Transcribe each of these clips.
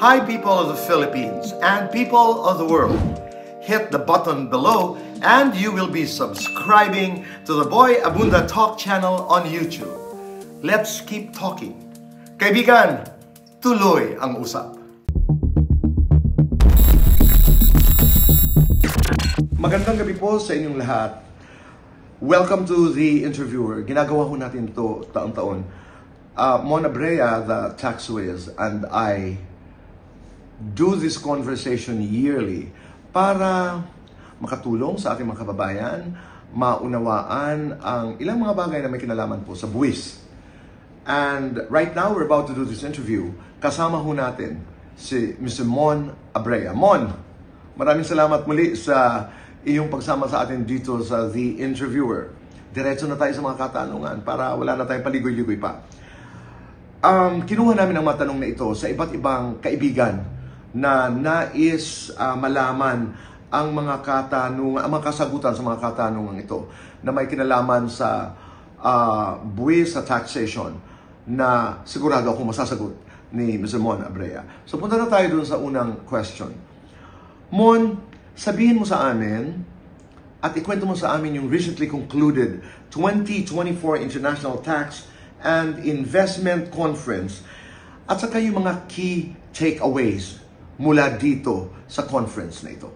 Hi people of the Philippines and people of the world. Hit the button below and you will be subscribing to the Boy Abunda Talk channel on YouTube. Let's keep talking. Kaibigan, tuloy ang usap. Magandang gabi po sa inyong lahat. Welcome to The Interviewer. Ginagawa ho natin ito taon-taon. Uh, Mona Brea, the tax whiz, and I do this conversation yearly para makatulong sa ating mga kababayan maunawaan ang ilang mga bagay na may kinalaman po sa buwis. And right now, we're about to do this interview. Kasama ho natin si Mr. Mon Abrea. Mon, maraming salamat muli sa iyong pagsama sa atin dito sa The Interviewer. Diretso na tayo sa mga katanungan para wala na tayong paligoy-ligoy pa. Um, kinuha namin ang mga tanong na ito sa iba't ibang kaibigan na nais uh, malaman ang mga katanungan, ang mga kasagutan sa mga katanungan ito na may kinalaman sa uh, buwis sa taxation na sigurado ako masasagot ni Mr. Mon Abrea. So punta na tayo dun sa unang question. Mon, sabihin mo sa amin at ikwento mo sa amin yung recently concluded 2024 International Tax and Investment Conference at saka yung mga key takeaways mula dito sa conference na ito?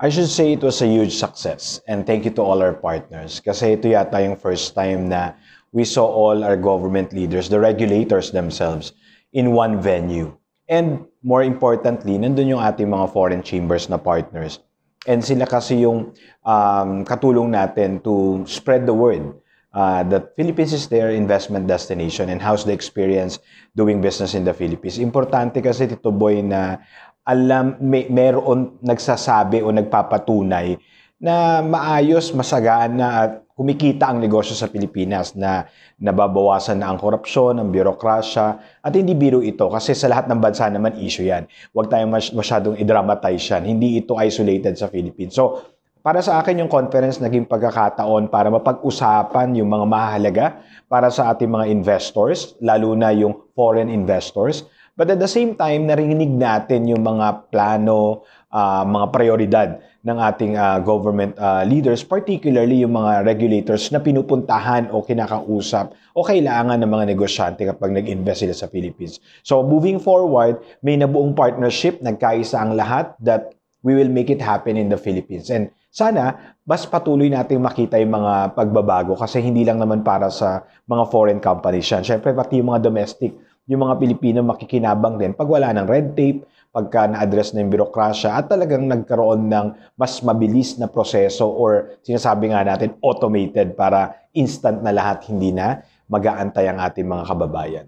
I should say it was a huge success and thank you to all our partners kasi ito yata yung first time na we saw all our government leaders, the regulators themselves, in one venue. And more importantly, nandun yung ating mga foreign chambers na partners. And sila kasi yung um, katulong natin to spread the word uh, that Philippines is their investment destination and how's the experience doing business in the Philippines. Importante kasi Tito Boy na alam, may, meron nagsasabi o nagpapatunay na maayos, masagana at kumikita ang negosyo sa Pilipinas na nababawasan na ang korupsyon, ang birokrasya, at hindi biro ito kasi sa lahat ng bansa naman issue yan. Huwag tayong masyadong i yan. Hindi ito isolated sa Philippines. So, para sa akin, yung conference naging pagkakataon para mapag-usapan yung mga mahalaga para sa ating mga investors, lalo na yung foreign investors. But at the same time, narinig natin yung mga plano, uh, mga prioridad ng ating uh, government uh, leaders, particularly yung mga regulators na pinupuntahan o kinakausap o kailangan ng mga negosyante kapag nag-invest sila sa Philippines. So moving forward, may nabuong partnership, nagkaisa ang lahat that we will make it happen in the Philippines. And sana, mas patuloy natin makita yung mga pagbabago kasi hindi lang naman para sa mga foreign companies yan. Siyempre, pati yung mga domestic, yung mga Pilipino makikinabang din pag wala ng red tape, pagka na-address na yung birokrasya at talagang nagkaroon ng mas mabilis na proseso or sinasabi nga natin automated para instant na lahat hindi na mag-aantay ang ating mga kababayan.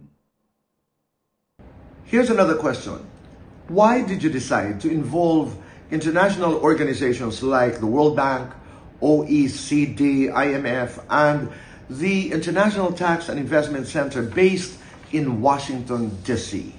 Here's another question. Why did you decide to involve International organizations like the World Bank, OECD, IMF, and the International Tax and Investment Center based in Washington, D.C.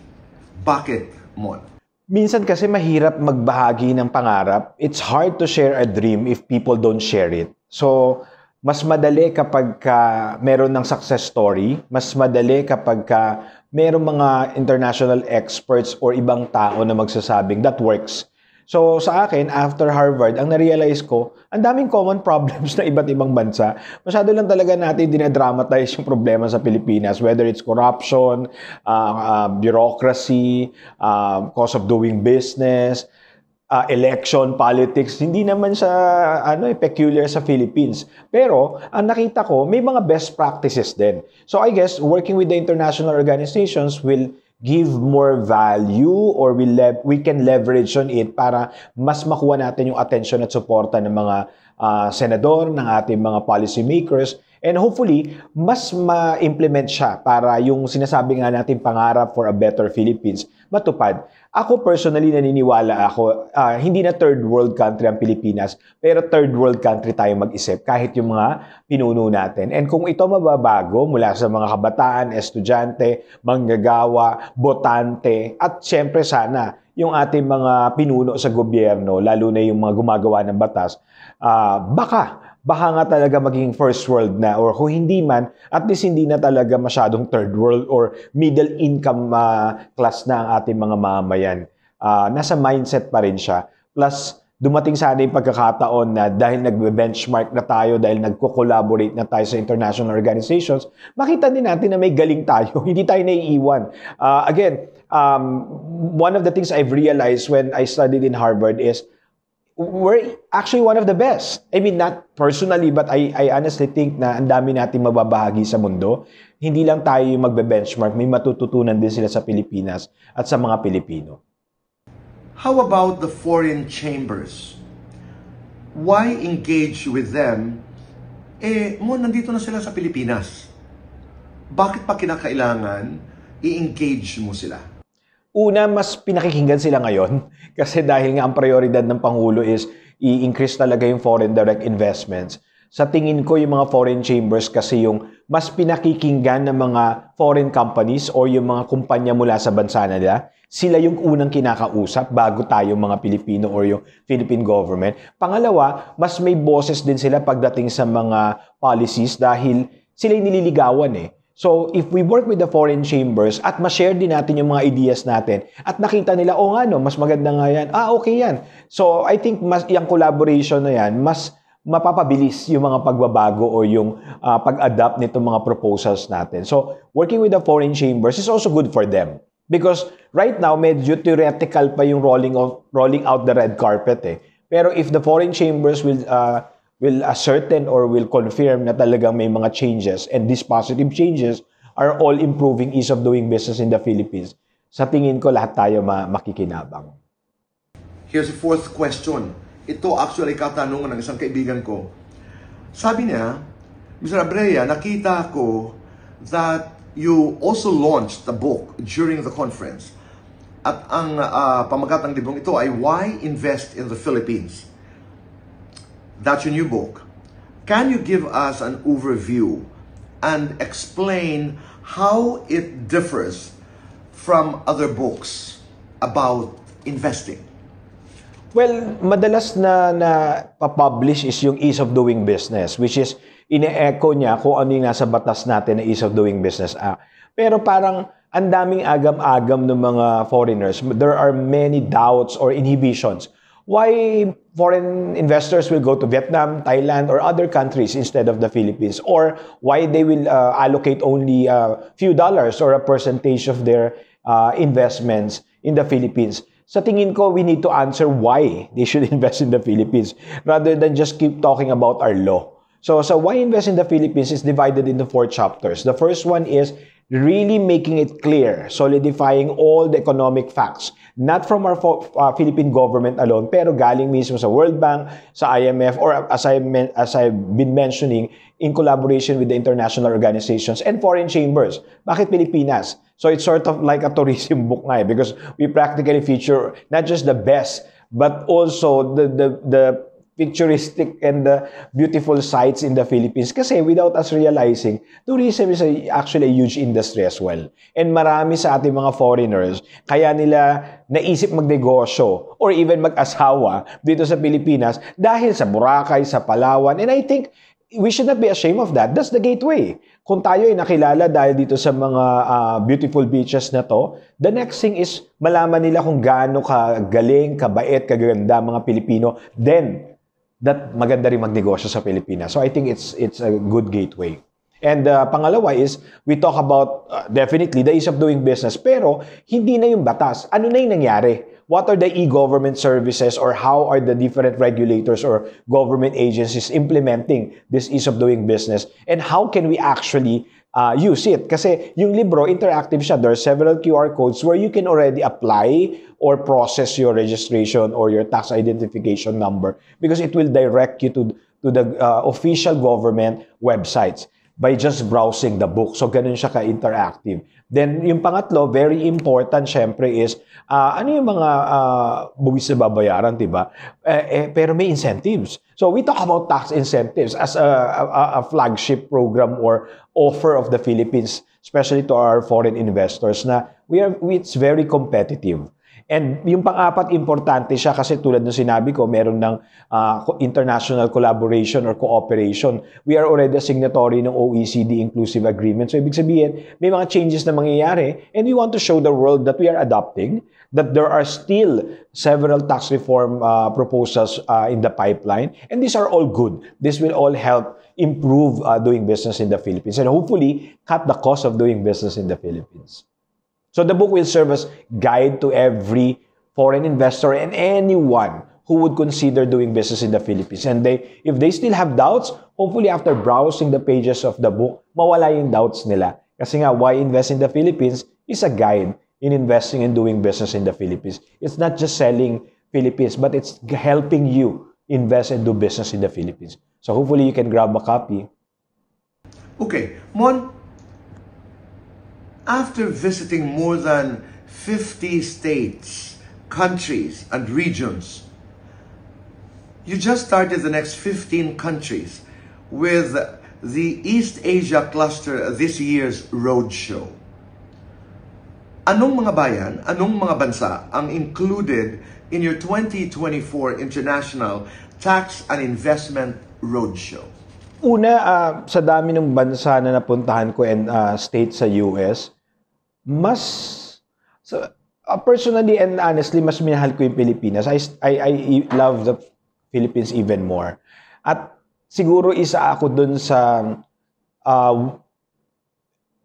Bakit, Mon? Minsan kasi mahirap magbahagi ng pangarap. It's hard to share a dream if people don't share it. So, mas madali kapag ka meron ng success story, mas madali kapag ka meron mga international experts or ibang tao na magsasabing that works So sa akin, after Harvard, ang narealize ko, ang daming common problems na iba't ibang bansa. Masyado lang talaga natin dinadramatize yung problema sa Pilipinas, whether it's corruption, uh, uh, bureaucracy, uh, cost of doing business, uh, election politics hindi naman sa ano eh, peculiar sa Philippines pero ang nakita ko may mga best practices din so i guess working with the international organizations will give more value or we, le- we can leverage on it para mas makuha natin yung attention at suporta ng mga uh, senador, ng ating mga policymakers And hopefully, mas ma-implement siya para yung sinasabi nga natin pangarap for a better Philippines matupad. Ako personally naniniwala ako, uh, hindi na third world country ang Pilipinas, pero third world country tayo mag-isip kahit yung mga pinuno natin. And kung ito mababago mula sa mga kabataan, estudyante, manggagawa, botante, at syempre sana yung ating mga pinuno sa gobyerno, lalo na yung mga gumagawa ng batas, uh, baka baka nga talaga maging first world na or kung hindi man, at least hindi na talaga masyadong third world or middle income uh, class na ang ating mga mamayan. Uh, ah, nasa mindset pa rin siya. Plus, dumating sana yung pagkakataon na dahil nag benchmark na tayo, dahil nagko-collaborate na tayo sa international organizations, makita din natin na may galing tayo. hindi tayo naiiwan. Uh, again, um, one of the things I've realized when I studied in Harvard is we're actually one of the best. I mean, not personally, but I, I honestly think na ang dami natin mababahagi sa mundo. Hindi lang tayo yung magbe-benchmark, may matututunan din sila sa Pilipinas at sa mga Pilipino. How about the foreign chambers? Why engage with them? Eh, mo, nandito na sila sa Pilipinas. Bakit pa kinakailangan i-engage mo sila? Una, mas pinakikinggan sila ngayon kasi dahil nga ang prioridad ng Pangulo is i-increase talaga yung foreign direct investments. Sa tingin ko, yung mga foreign chambers kasi yung mas pinakikinggan ng mga foreign companies or yung mga kumpanya mula sa bansa nila. Sila yung unang kinakausap bago tayo mga Pilipino or yung Philippine government. Pangalawa, mas may boses din sila pagdating sa mga policies dahil sila yung nililigawan eh. So, if we work with the foreign chambers at ma-share din natin yung mga ideas natin at nakita nila, oh nga no, mas maganda nga yan. Ah, okay yan. So, I think mas yung collaboration na yan, mas mapapabilis yung mga pagbabago o yung uh, pag-adapt nitong mga proposals natin. So, working with the foreign chambers is also good for them. Because right now, medyo theoretical pa yung rolling, of, rolling out the red carpet eh. Pero if the foreign chambers will uh, will ascertain or will confirm na talagang may mga changes and these positive changes are all improving ease of doing business in the Philippines. Sa tingin ko lahat tayo makikinabang. Here's the fourth question. Ito actually katanungan ng isang kaibigan ko. Sabi niya, Mr. Abrea, nakita ko that you also launched the book during the conference. At ang uh, ng libro ito ay Why Invest in the Philippines? That's your new book. Can you give us an overview and explain how it differs from other books about investing? Well, madalas na na publish is yung ease of doing business which is ine-echo niya kung ano yung nasa batas natin na ease of doing business act. Ah, pero parang ang daming agam-agam ng mga foreigners. There are many doubts or inhibitions why foreign investors will go to Vietnam, Thailand, or other countries instead of the Philippines, or why they will uh, allocate only a uh, few dollars or a percentage of their uh, investments in the Philippines. Sa tingin ko, we need to answer why they should invest in the Philippines rather than just keep talking about our law. So, so why invest in the Philippines is divided into four chapters. The first one is really making it clear, solidifying all the economic facts, not from our uh, Philippine government alone, pero galing mismo sa World Bank, sa IMF, or as, I men- as I've been mentioning, in collaboration with the international organizations and foreign chambers. Bakit Pilipinas? So it's sort of like a tourism book nga eh, because we practically feature not just the best, but also the, the, the picturesque and uh, beautiful sites in the Philippines. Kasi without us realizing, tourism is a, actually a huge industry as well. And marami sa ating mga foreigners, kaya nila naisip magnegosyo or even mag-asawa dito sa Pilipinas dahil sa Boracay, sa Palawan. And I think we should not be ashamed of that. That's the gateway. Kung tayo ay nakilala dahil dito sa mga uh, beautiful beaches na to, the next thing is malaman nila kung gaano kagaling, kabait, kaganda mga Pilipino. Then, that maganda rin magnegosyo sa Pilipinas. So I think it's it's a good gateway. And uh, pangalawa is, we talk about uh, definitely the ease of doing business, pero hindi na yung batas. Ano na yung nangyari? What are the e-government services or how are the different regulators or government agencies implementing this ease of doing business? And how can we actually uh, use it. Kasi yung libro, interactive siya. There are several QR codes where you can already apply or process your registration or your tax identification number because it will direct you to, to the uh, official government websites by just browsing the book. So, ganun siya ka-interactive. Then yung pangatlo, very important syempre is uh, ano yung mga uh, buwis na babayaran, 'di ba? Eh, eh, pero may incentives. So we talk about tax incentives as a, a, a flagship program or offer of the Philippines especially to our foreign investors na we are it's very competitive. And yung pang-apat, importante siya kasi tulad ng sinabi ko, meron ng uh, international collaboration or cooperation. We are already a signatory ng OECD Inclusive Agreement. So ibig sabihin, may mga changes na mangyayari and we want to show the world that we are adopting, that there are still several tax reform uh, proposals uh, in the pipeline. And these are all good. This will all help improve uh, doing business in the Philippines and hopefully cut the cost of doing business in the Philippines. So the book will serve as guide to every foreign investor and anyone who would consider doing business in the Philippines. And they, if they still have doubts, hopefully after browsing the pages of the book, mawala yung doubts nila. Kasi nga, why invest in the Philippines is a guide in investing and doing business in the Philippines. It's not just selling Philippines, but it's helping you invest and do business in the Philippines. So hopefully you can grab a copy. Okay, Mon, After visiting more than 50 states, countries, and regions, you just started the next 15 countries with the East Asia Cluster this year's roadshow. Anong mga bayan, anong mga bansa ang included in your 2024 International Tax and Investment Roadshow? Una, uh, sa dami ng bansa na napuntahan ko and uh, sa US, mas so, uh, personally and honestly mas minahal ko yung Pilipinas. I I I e, love the Philippines even more. At siguro isa ako dun sa uh,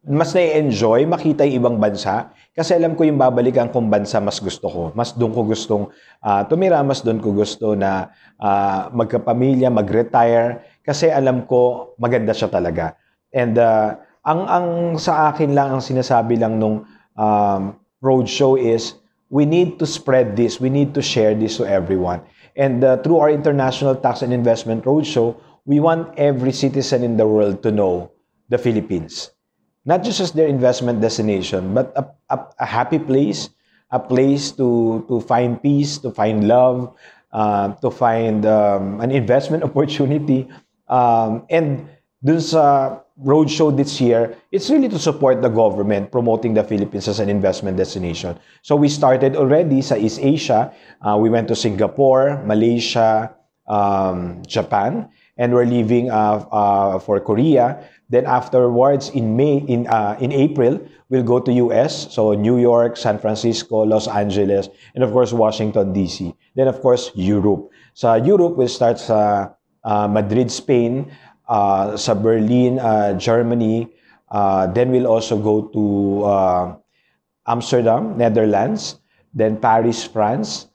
mas na-enjoy makita yung ibang bansa kasi alam ko yung babalikan kong bansa mas gusto ko. Mas doon ko gustong uh, tumira, mas doon ko gusto na uh, magkapamilya, mag-retire kasi alam ko maganda siya talaga. And uh, ang ang sa akin lang ang sinasabi lang nung um, roadshow is we need to spread this, we need to share this to everyone. And uh, through our international tax and investment roadshow, we want every citizen in the world to know the Philippines. Not just as their investment destination, but a, a, a happy place, a place to, to find peace, to find love, uh, to find um, an investment opportunity. Um, and dun sa roadshow this year, it's really to support the government promoting the Philippines as an investment destination. So we started already sa East Asia. Uh, we went to Singapore, Malaysia, um, Japan, and we're leaving uh, uh, for Korea. Then afterwards, in May, in uh, in April, we'll go to U.S. So New York, San Francisco, Los Angeles, and of course Washington D.C. Then of course Europe. So Europe will start sa uh, Madrid, Spain. uh, sa Berlin, uh, Germany. Uh, then we'll also go to uh, Amsterdam, Netherlands. Then Paris, France.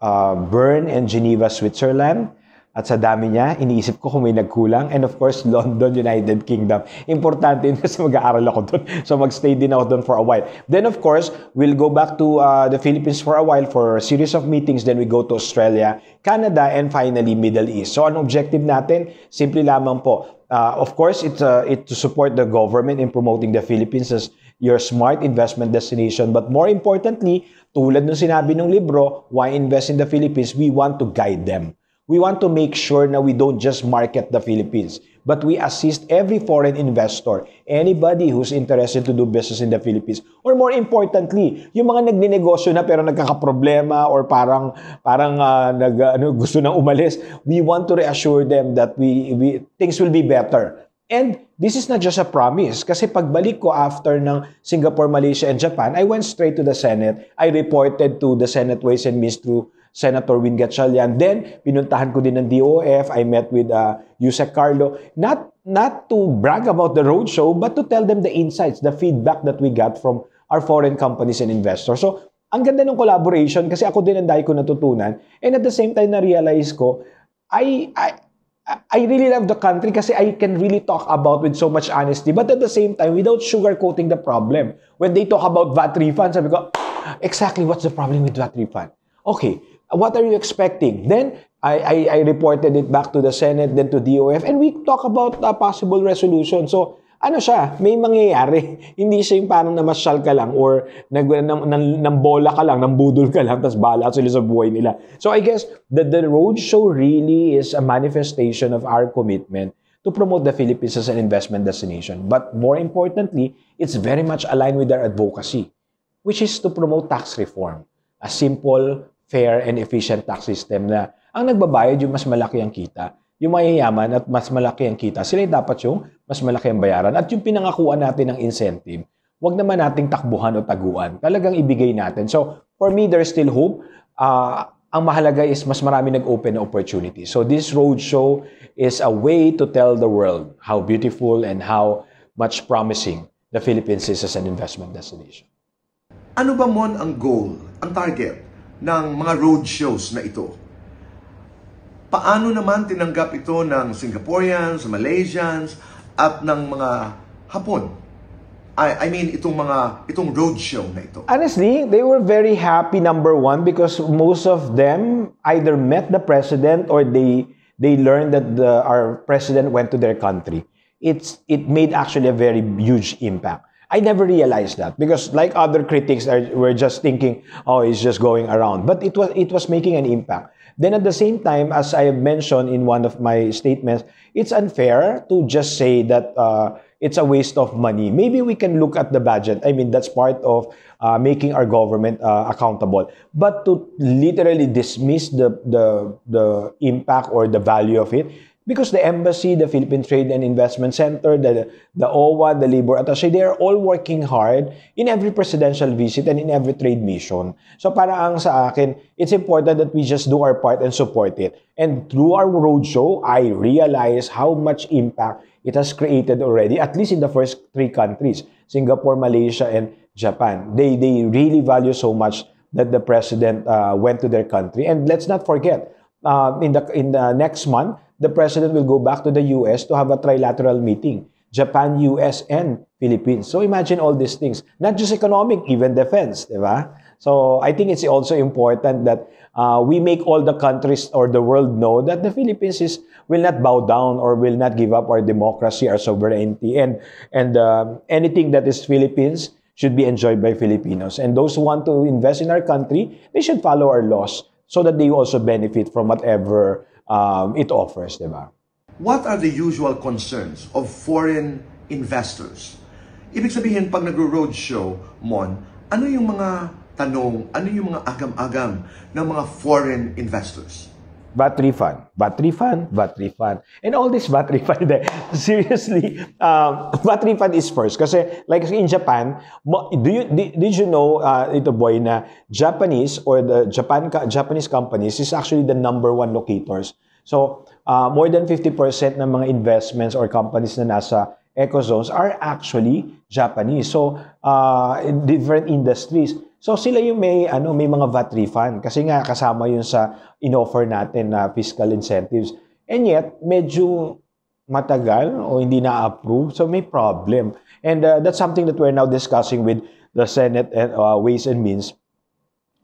Uh, Bern and Geneva, Switzerland. At sa dami niya, iniisip ko kung may nagkulang. And of course, London, United Kingdom. Importante yun kasi mag-aaral ako doon. So mag-stay din ako doon for a while. Then of course, we'll go back to uh, the Philippines for a while for a series of meetings. Then we go to Australia, Canada, and finally Middle East. So anong objective natin? Simple lamang po. Uh, of course, it's uh, it to support the government in promoting the Philippines as your smart investment destination. But more importantly, tulad ng sinabi ng libro, Why Invest in the Philippines? We want to guide them. We want to make sure na we don't just market the Philippines, but we assist every foreign investor, anybody who's interested to do business in the Philippines. Or more importantly, yung mga nagninegosyo na pero nagkakaproblema or parang parang uh, nag, ah, ano, gusto nang umalis, we want to reassure them that we, we things will be better. And this is not just a promise kasi pagbalik ko after ng Singapore, Malaysia, and Japan, I went straight to the Senate. I reported to the Senate Ways and Means through Senator Win Gatchalian. Then, pinuntahan ko din ng DOF. I met with uh, Yusek Carlo. Not, not to brag about the roadshow, but to tell them the insights, the feedback that we got from our foreign companies and investors. So, ang ganda ng collaboration kasi ako din ang dahil ko natutunan. And at the same time, na-realize ko, I, I, I really love the country kasi I can really talk about with so much honesty. But at the same time, without sugarcoating the problem. When they talk about VAT refund, sabi ko, exactly what's the problem with VAT refund? Okay, What are you expecting? Then, I, I, I reported it back to the Senate, then to DOF, and we talk about a possible resolution. So, ano siya, may mangyayari. Hindi siya yung parang namasyal ka lang or nag, nang, ng, ng bola ka lang, nang budol ka lang, tapos bala sila sa buhay nila. So I guess that the roadshow really is a manifestation of our commitment to promote the Philippines as an investment destination. But more importantly, it's very much aligned with our advocacy, which is to promote tax reform. A simple fair and efficient tax system na ang nagbabayad yung mas malaki ang kita. Yung mayayaman at mas malaki ang kita, sila yung dapat yung mas malaki ang bayaran. At yung pinangakuan natin ng incentive, wag naman nating takbuhan o taguan. Talagang ibigay natin. So, for me, there's still hope. Uh, ang mahalaga is mas marami nag-open na opportunity. So, this roadshow is a way to tell the world how beautiful and how much promising the Philippines is as an investment destination. Ano ba mon ang goal, ang target ng mga road shows na ito. Paano naman tinanggap ito ng Singaporeans, Malaysians, at ng mga Hapon? I, I mean, itong mga, itong road show na ito? Honestly, they were very happy, number one, because most of them either met the president or they they learned that the, our president went to their country. It's It made actually a very huge impact. I never realized that because like other critics are, were just thinking, oh, it's just going around. But it was it was making an impact. Then at the same time, as I mentioned in one of my statements, it's unfair to just say that uh, it's a waste of money. Maybe we can look at the budget. I mean, that's part of uh, making our government uh, accountable. But to literally dismiss the, the the impact or the value of it, Because the embassy, the Philippine Trade and Investment Center, the, the OWA, the labor attache, they are all working hard in every presidential visit and in every trade mission. So para ang sa akin, it's important that we just do our part and support it. And through our roadshow, I realize how much impact it has created already, at least in the first three countries, Singapore, Malaysia, and Japan. They, they really value so much that the president uh, went to their country. And let's not forget, uh, in, the, in the next month, the president will go back to the US to have a trilateral meeting. Japan, US, and Philippines. So imagine all these things. Not just economic, even defense, di ba? So I think it's also important that uh, we make all the countries or the world know that the Philippines is, will not bow down or will not give up our democracy, our sovereignty, and, and uh, anything that is Philippines should be enjoyed by Filipinos. And those who want to invest in our country, they should follow our laws so that they also benefit from whatever um, it offers, di ba? What are the usual concerns of foreign investors? Ibig sabihin, pag nagro-roadshow, Mon, ano yung mga tanong, ano yung mga agam-agam ng mga foreign investors? battery fan, battery fan, battery fan. And all this VAT refund, seriously, um, VAT refund is first. Kasi like in Japan, do you, did, you know, uh, ito boy, na Japanese or the Japan Japanese companies is actually the number one locators. So, uh, more than 50% ng mga investments or companies na nasa eco zones are actually Japanese. So, uh, different industries. So sila yung may ano may mga VAT refund kasi nga kasama yun sa inoffer natin na fiscal incentives. And yet medyo matagal o hindi na-approve. So may problem. And uh, that's something that we're now discussing with the Senate and uh, Ways and Means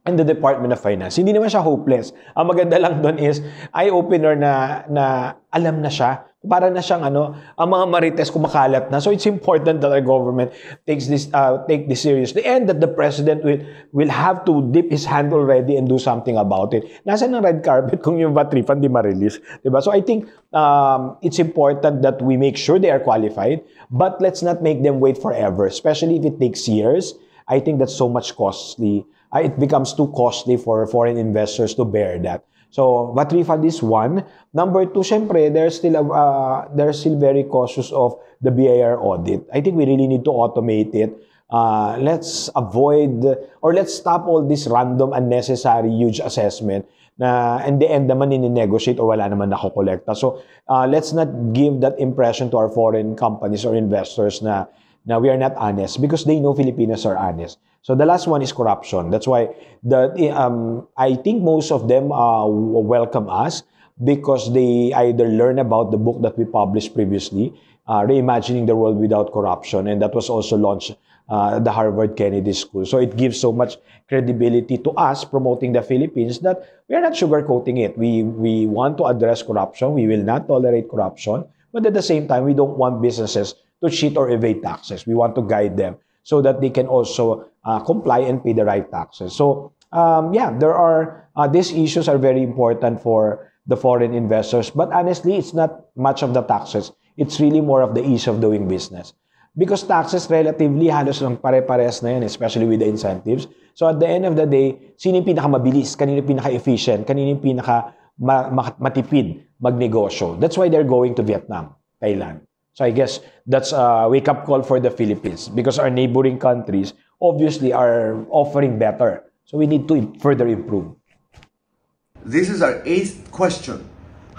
and the Department of Finance. Hindi naman siya hopeless. Ang maganda lang doon is eye-opener na, na alam na siya para na siyang ano, ang mga marites kumakalat na. So it's important that our government takes this uh, take this seriously and that the president will will have to dip his hand already and do something about it. Nasaan ang red carpet kung yung VAT refund di ma-release, 'di diba? So I think um, it's important that we make sure they are qualified, but let's not make them wait forever, especially if it takes years. I think that's so much costly. Uh, it becomes too costly for foreign investors to bear that. So, what we fund is one. Number two, syempre, they're still, uh, they're still very cautious of the BIR audit. I think we really need to automate it. Uh, let's avoid or let's stop all this random unnecessary huge assessment na in the end naman nini-negotiate or wala naman nakokolekta. So, uh, let's not give that impression to our foreign companies or investors na Now, we are not honest because they know Filipinos are honest. So the last one is corruption. That's why the um, I think most of them uh, welcome us because they either learn about the book that we published previously, uh, Reimagining the World Without Corruption, and that was also launched uh, the Harvard Kennedy School. So it gives so much credibility to us promoting the Philippines that we are not sugarcoating it. We, we want to address corruption. We will not tolerate corruption. But at the same time, we don't want businesses to cheat or evade taxes. We want to guide them so that they can also uh, comply and pay the right taxes. So um, yeah, there are uh, these issues are very important for the foreign investors. But honestly, it's not much of the taxes. It's really more of the ease of doing business. Because taxes relatively halos lang pare-pares na yan, especially with the incentives. So at the end of the day, sino yung pinakamabilis, kanino yung pinaka-efficient, kanino yung pinaka-matipid magnegosyo. That's why they're going to Vietnam, Thailand. So I guess that's a wake up call for the Philippines because our neighboring countries obviously are offering better. So we need to further improve. This is our eighth question.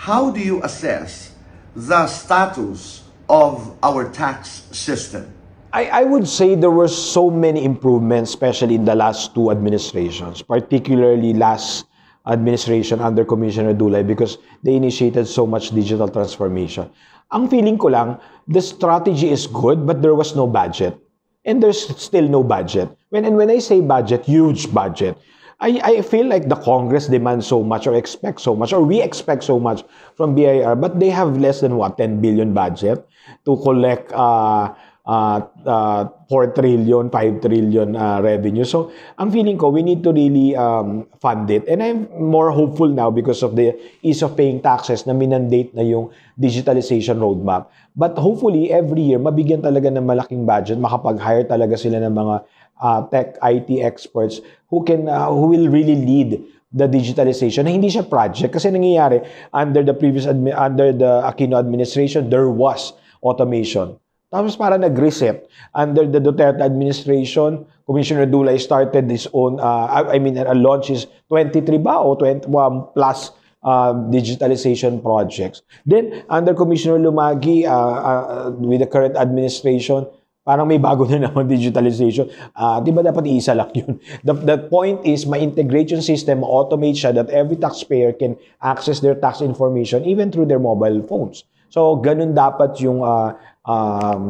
How do you assess the status of our tax system? I, I would say there were so many improvements, especially in the last two administrations, particularly last administration under Commissioner Dulay because they initiated so much digital transformation. Ang feeling ko lang, the strategy is good but there was no budget. And there's still no budget. When and when I say budget, huge budget. I, I feel like the Congress demands so much or expect so much or we expect so much from BIR but they have less than what 10 billion budget to collect uh, uh, uh, 4 trillion, 5 trillion uh, revenue. So, ang feeling ko, we need to really um, fund it. And I'm more hopeful now because of the ease of paying taxes na minandate na yung digitalization roadmap. But hopefully, every year, mabigyan talaga ng malaking budget, makapag-hire talaga sila ng mga uh, tech, IT experts who can, uh, who will really lead the digitalization na hindi siya project kasi nangyayari under the previous under the Aquino administration there was automation tapos para nag-reset. Under the Duterte administration, Commissioner Dulay started his own, uh, I mean, uh, launches 23 ba o 21 plus uh, digitalization projects. Then, under Commissioner Lumagi, uh, uh, with the current administration, Parang may bago na naman digitalization. Uh, di ba dapat iisa lang yun? The, the point is, ma-integrate yung system, automate siya that every taxpayer can access their tax information even through their mobile phones. So, ganun dapat yung uh, um,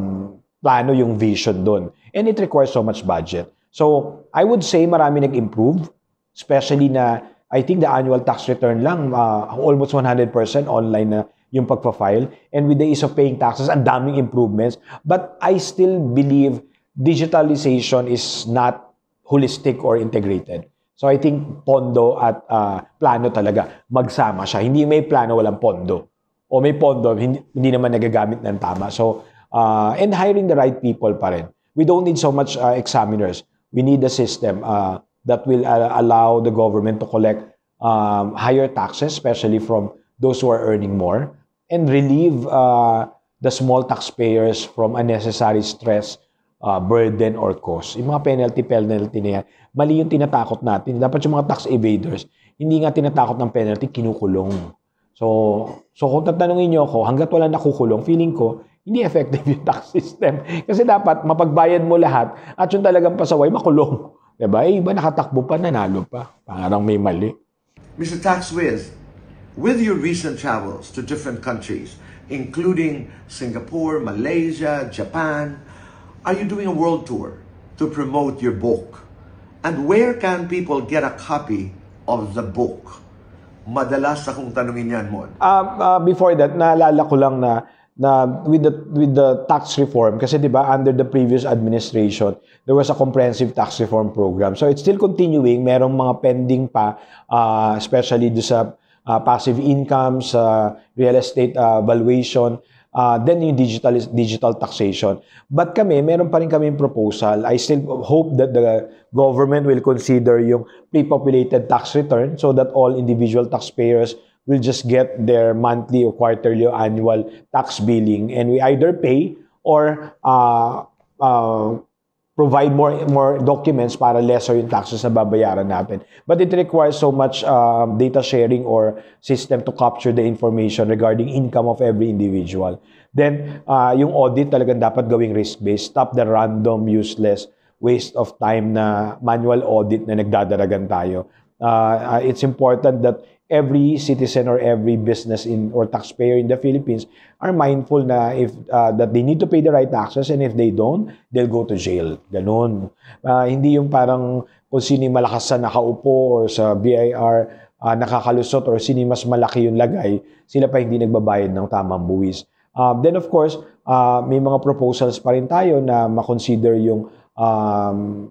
plano yung vision doon. And it requires so much budget. So, I would say marami nag-improve, especially na I think the annual tax return lang, uh, almost 100% online na yung pagpa-file. And with the ease of paying taxes, ang daming improvements. But I still believe digitalization is not holistic or integrated. So I think pondo at uh, plano talaga, magsama siya. Hindi may plano, walang pondo. O may pondo, hindi, hindi naman nagagamit ng tama. So Uh, and hiring the right people pa rin. We don't need so much uh, examiners. We need a system uh, that will uh, allow the government to collect um, higher taxes, especially from those who are earning more, and relieve uh, the small taxpayers from unnecessary stress, uh, burden, or cost. Yung mga penalty, penalty na yan, mali yung tinatakot natin. Dapat yung mga tax evaders, hindi nga tinatakot ng penalty, kinukulong. So, so kung tatanungin niyo ako, hanggat wala nakukulong, feeling ko, hindi effective yung tax system. Kasi dapat mapagbayad mo lahat at yung talagang pasaway makulong. Diba? Eh, iba nakatakbo pa, nanalo pa. Parang may mali. Mr. Taxwiz, with your recent travels to different countries, including Singapore, Malaysia, Japan, are you doing a world tour to promote your book? And where can people get a copy of the book? Madalas akong tanungin yan, Mon. Uh, uh, before that, naalala ko lang na na with the with the tax reform kasi 'di ba under the previous administration there was a comprehensive tax reform program so it's still continuing merong mga pending pa uh, especially do sa uh, passive income sa uh, real estate uh, valuation uh, then yung digital digital taxation but kami meron pa rin kaming proposal I still hope that the government will consider yung pre-populated tax return so that all individual taxpayers will just get their monthly or quarterly or annual tax billing and we either pay or uh, uh, provide more more documents para lesser yung taxes na babayaran natin. But it requires so much uh, data sharing or system to capture the information regarding income of every individual. Then, uh, yung audit talagang dapat gawing risk-based. Stop the random, useless waste of time na manual audit na nagdadaragan tayo. Uh, uh it's important that every citizen or every business in or taxpayer in the Philippines are mindful na if uh, that they need to pay the right taxes and if they don't, they'll go to jail. Ganun. Uh, hindi yung parang kung sino malakas sa nakaupo or sa BIR uh, nakakalusot or sino mas malaki yung lagay, sila pa hindi nagbabayad ng tamang buwis. um, then of course, uh, may mga proposals pa rin tayo na makonsider yung um,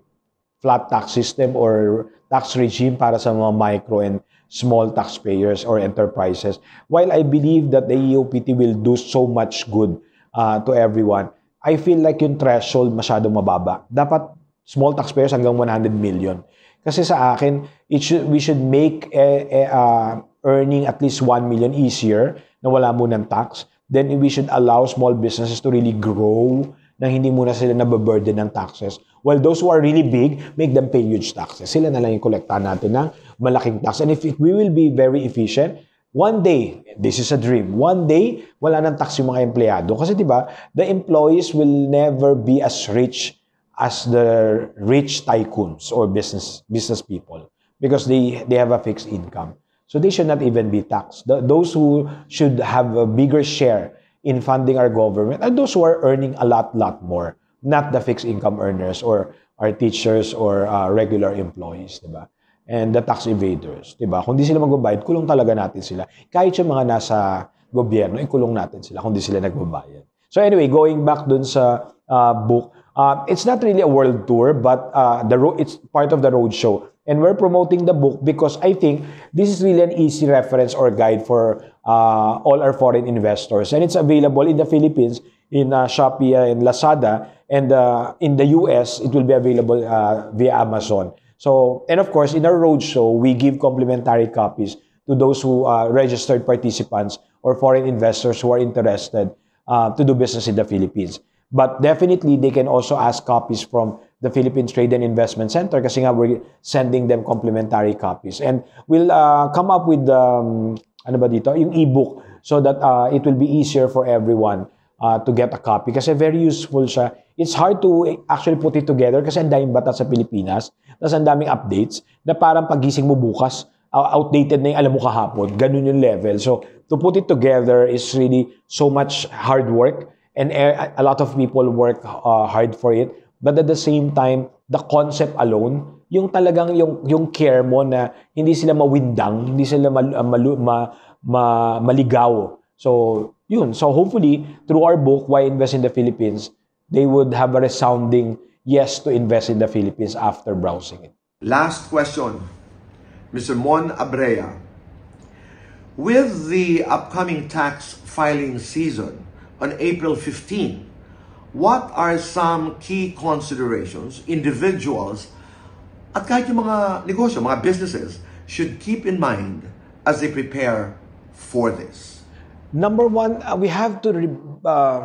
flat tax system or tax regime para sa mga micro and small taxpayers or enterprises. While I believe that the EOPT will do so much good uh, to everyone, I feel like yung threshold masyadong mababa. Dapat small taxpayers hanggang 100 million. Kasi sa akin, it should, we should make a, eh, eh, uh, earning at least 1 million easier na wala mo ng tax. Then we should allow small businesses to really grow na hindi muna sila nababurden ng taxes. While those who are really big, make them pay huge taxes. Sila na lang yung kolektahan natin ng malaking tax. And if we will be very efficient, One day, this is a dream, one day, wala nang tax yung mga empleyado. Kasi di ba the employees will never be as rich as the rich tycoons or business business people because they, they have a fixed income. So they should not even be taxed. The, those who should have a bigger share in funding our government are those who are earning a lot, lot more not the fixed income earners or our teachers or uh, regular employees, 'di ba? And the tax evaders, 'di ba? Kung di sila magbabayad, kulong talaga natin sila. Kahit yung mga nasa gobyerno, ikulong natin sila kung di sila nagbabayad. So anyway, going back dun sa uh, book, uh, it's not really a world tour, but uh, the ro- it's part of the roadshow. And we're promoting the book because I think this is really an easy reference or guide for uh, all our foreign investors. And it's available in the Philippines in uh, Shopee and Lazada. And uh, in the US, it will be available uh, via Amazon. So, and of course, in our roadshow, we give complimentary copies to those who are uh, registered participants or foreign investors who are interested uh, to do business in the Philippines. But definitely, they can also ask copies from the Philippine Trade and Investment Center kasi nga we're sending them complimentary copies. And we'll uh, come up with, um, ano ba dito, yung e-book so that uh, it will be easier for everyone uh, to get a copy kasi very useful siya. It's hard to actually put it together kasi ang daming bata sa Pilipinas, tapos ang daming updates na parang pagising mo bukas, uh, outdated na yung alam mo kahapon. Ganun yung level. So, to put it together is really so much hard work and a lot of people work uh, hard for it. But at the same time, the concept alone, yung talagang yung yung care mo na hindi sila mawindang, hindi sila mal, mal, ma, ma, maligaw. So, Yun. So hopefully, through our book, Why Invest in the Philippines, they would have a resounding yes to invest in the Philippines after browsing it. Last question, Mr. Mon Abrea. With the upcoming tax filing season on April 15, what are some key considerations individuals at kahit yung mga negosyo, mga businesses, should keep in mind as they prepare for this? Number one, uh, we have to uh,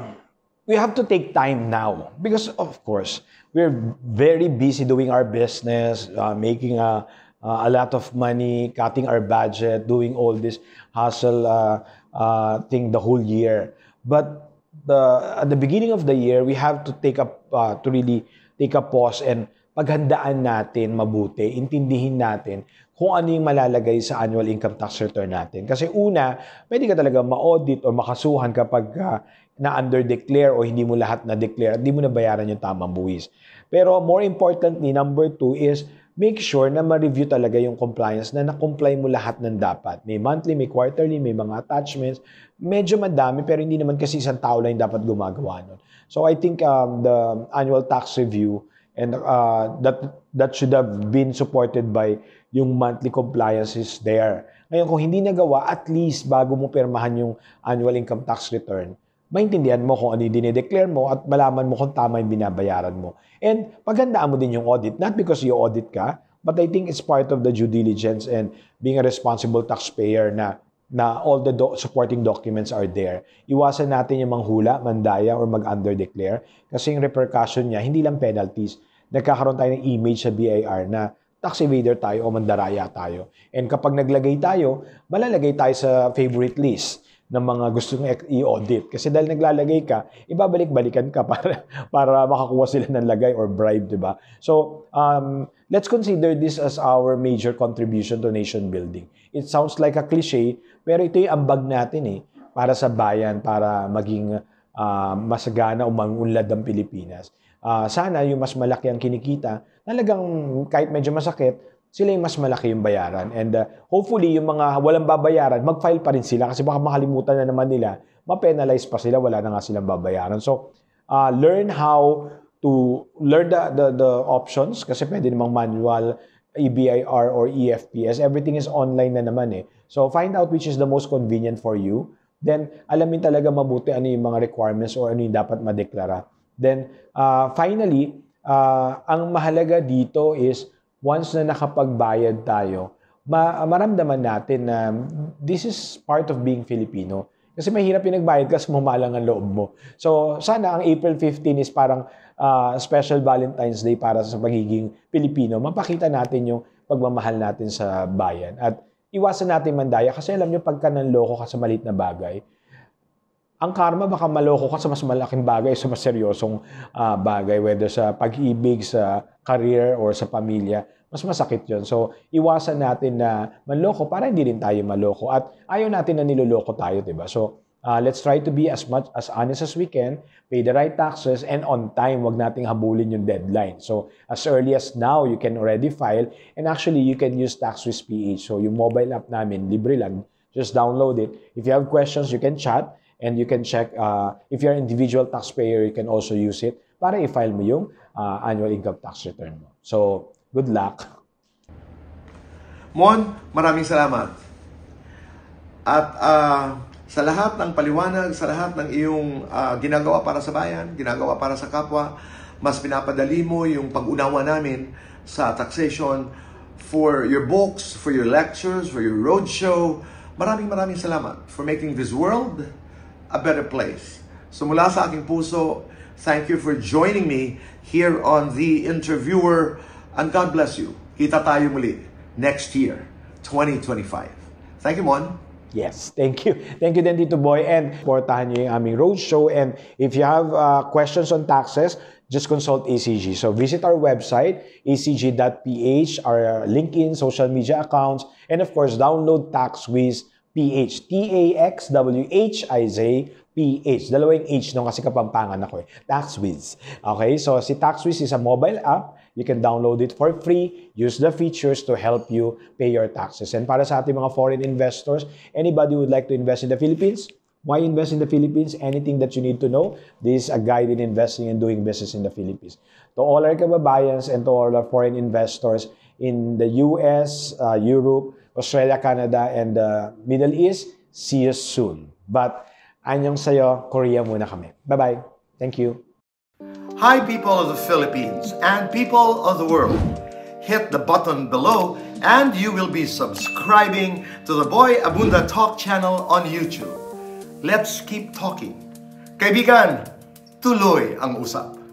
we have to take time now because of course we're very busy doing our business, uh, making a, uh, uh, a lot of money, cutting our budget, doing all this hustle uh, thing the whole year. But the, at the beginning of the year, we have to take up to really take a pause and paghandaan natin mabuti, intindihin natin kung ano yung malalagay sa annual income tax return natin. Kasi una, pwede ka talaga ma-audit o makasuhan kapag uh, na-underdeclare o hindi mo lahat na-declare at hindi mo nabayaran yung tamang buwis. Pero more importantly, number two is make sure na ma-review talaga yung compliance na na-comply mo lahat ng dapat. May monthly, may quarterly, may mga attachments. Medyo madami pero hindi naman kasi isang tao lang yung dapat gumagawa nun. So I think um, the annual tax review and uh, that that should have been supported by yung monthly compliances there. Ngayon, kung hindi nagawa, at least bago mo pirmahan yung annual income tax return, maintindihan mo kung ano yung dinideclare mo at malaman mo kung tama yung binabayaran mo. And paghandaan mo din yung audit, not because you audit ka, but I think it's part of the due diligence and being a responsible taxpayer na na all the do- supporting documents are there. Iwasan natin yung manghula, mandaya, or mag-underdeclare kasi yung repercussion niya, hindi lang penalties. Nagkakaroon tayo ng image sa BIR na tax evader tayo o mandaraya tayo. And kapag naglagay tayo, malalagay tayo sa favorite list ng mga gusto mong i-audit. Kasi dahil naglalagay ka, ibabalik-balikan ka para, para makakuha sila ng lagay or bribe, di ba? So, um, let's consider this as our major contribution to nation building. It sounds like a cliche, pero ito yung ambag natin eh, para sa bayan, para maging uh, masagana o mangunlad ang Pilipinas. Uh, sana yung mas malaki ang kinikita, talagang kahit medyo masakit, sila yung mas malaki yung bayaran. And uh, hopefully, yung mga walang babayaran, mag-file pa rin sila kasi baka makalimutan na naman nila, ma-penalize pa sila, wala na nga silang babayaran. So, uh, learn how to learn the, the, the options kasi pwede namang manual, EBIR or EFPS. Everything is online na naman eh. So, find out which is the most convenient for you. Then, alamin talaga mabuti ano yung mga requirements or ano yung dapat madeklara. Then, uh, finally, uh, ang mahalaga dito is once na nakapagbayad tayo, ma- maramdaman natin na this is part of being Filipino. Kasi mahirap pinagbayad ka, sumalang ang loob mo. So, sana ang April 15 is parang uh, special Valentine's Day para sa pagiging Pilipino. Mapakita natin yung pagmamahal natin sa bayan. At iwasan natin mandaya kasi alam nyo, pagka nanloko ka sa maliit na bagay, ang karma baka maloko ka sa mas malaking bagay, sa mas seryosong uh, bagay, whether sa pag-ibig, sa career, or sa pamilya. Mas masakit yon So, iwasan natin na manloko para hindi din tayo maloko. At ayaw natin na niloloko tayo, di ba? So, uh, let's try to be as much as honest as we can, pay the right taxes, and on time. wag nating habulin yung deadline. So, as early as now, you can already file. And actually, you can use TaxSwiss PH. So, yung mobile app namin, libre lang. Just download it. If you have questions, you can chat. And you can check, uh, if you're an individual taxpayer, you can also use it para i-file mo yung uh, annual income tax return mo. So, good luck! Mon, maraming salamat. At uh, sa lahat ng paliwanag, sa lahat ng iyong uh, ginagawa para sa bayan, ginagawa para sa kapwa, mas pinapadali mo yung pag-unawa namin sa taxation for your books, for your lectures, for your roadshow. Maraming maraming salamat for making this world a better place. So mula sa aking puso, thank you for joining me here on The Interviewer and God bless you. Kita tayo muli next year, 2025. Thank you, Mon. Yes, thank you. Thank you din, Tito Boy. And portahan niyo yung aming roadshow. And if you have uh, questions on taxes, just consult ECG. So visit our website, ecg.ph, our uh, LinkedIn, social media accounts, and of course, download TaxWiz PH. t a x w h i z Dalawang H nung kasi kapampangan ako eh. TaxWiz. Okay, so si TaxWiz is a mobile app. You can download it for free. Use the features to help you pay your taxes. And para sa ating mga foreign investors, anybody would like to invest in the Philippines, Why invest in the Philippines? Anything that you need to know, this is a guide in investing and doing business in the Philippines. To all our kababayans and to all our foreign investors in the US, uh, Europe, Australia, Canada, and the uh, Middle East. See you soon. But anyong sayo, Korea muna kami. Bye-bye. Thank you. Hi, people of the Philippines and people of the world. Hit the button below and you will be subscribing to the Boy Abunda Talk channel on YouTube. Let's keep talking. Kaibigan, tuloy ang usap.